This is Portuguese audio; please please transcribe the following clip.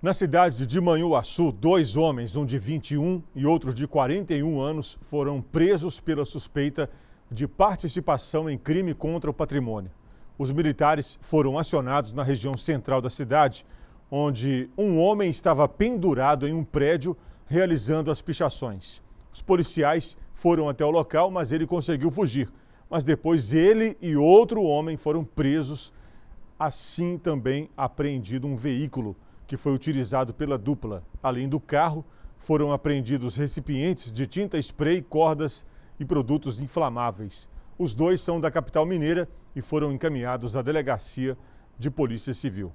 Na cidade de Manhuaçu, dois homens, um de 21 e outro de 41 anos, foram presos pela suspeita de participação em crime contra o patrimônio. Os militares foram acionados na região central da cidade, onde um homem estava pendurado em um prédio realizando as pichações. Os policiais foram até o local, mas ele conseguiu fugir. Mas depois ele e outro homem foram presos, assim também apreendido um veículo que foi utilizado pela dupla. Além do carro, foram apreendidos recipientes de tinta spray, cordas e produtos inflamáveis. Os dois são da capital mineira e foram encaminhados à delegacia de Polícia Civil.